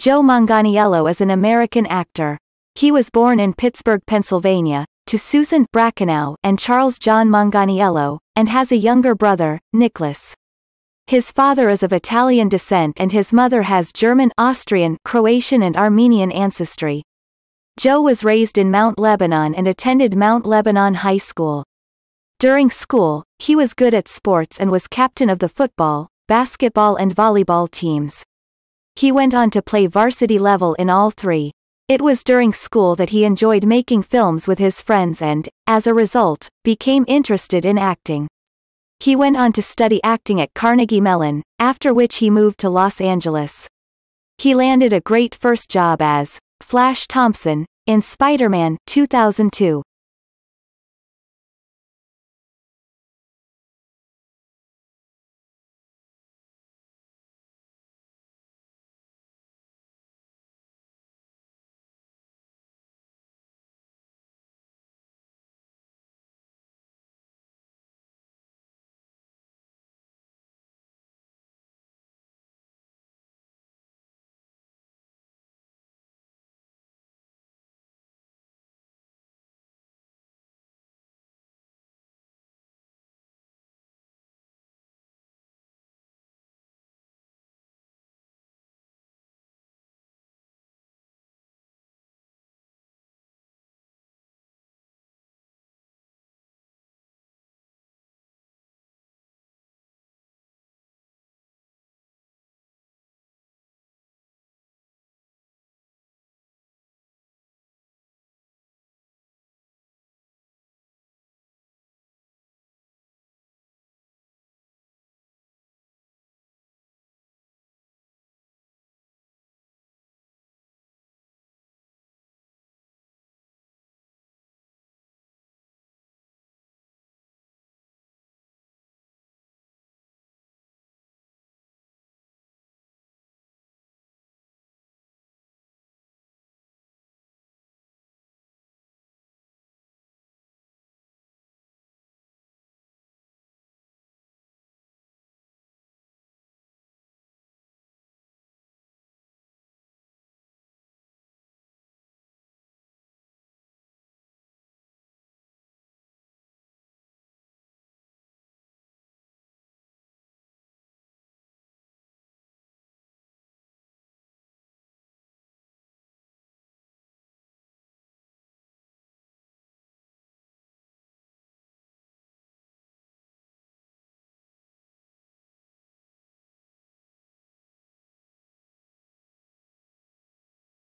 Joe Manganiello is an American actor. He was born in Pittsburgh, Pennsylvania, to Susan Brackenow and Charles John Manganiello, and has a younger brother, Nicholas. His father is of Italian descent and his mother has German, Austrian, Croatian and Armenian ancestry. Joe was raised in Mount Lebanon and attended Mount Lebanon High School. During school, he was good at sports and was captain of the football, basketball and volleyball teams. He went on to play varsity level in all three. It was during school that he enjoyed making films with his friends and, as a result, became interested in acting. He went on to study acting at Carnegie Mellon, after which he moved to Los Angeles. He landed a great first job as Flash Thompson in Spider-Man 2002.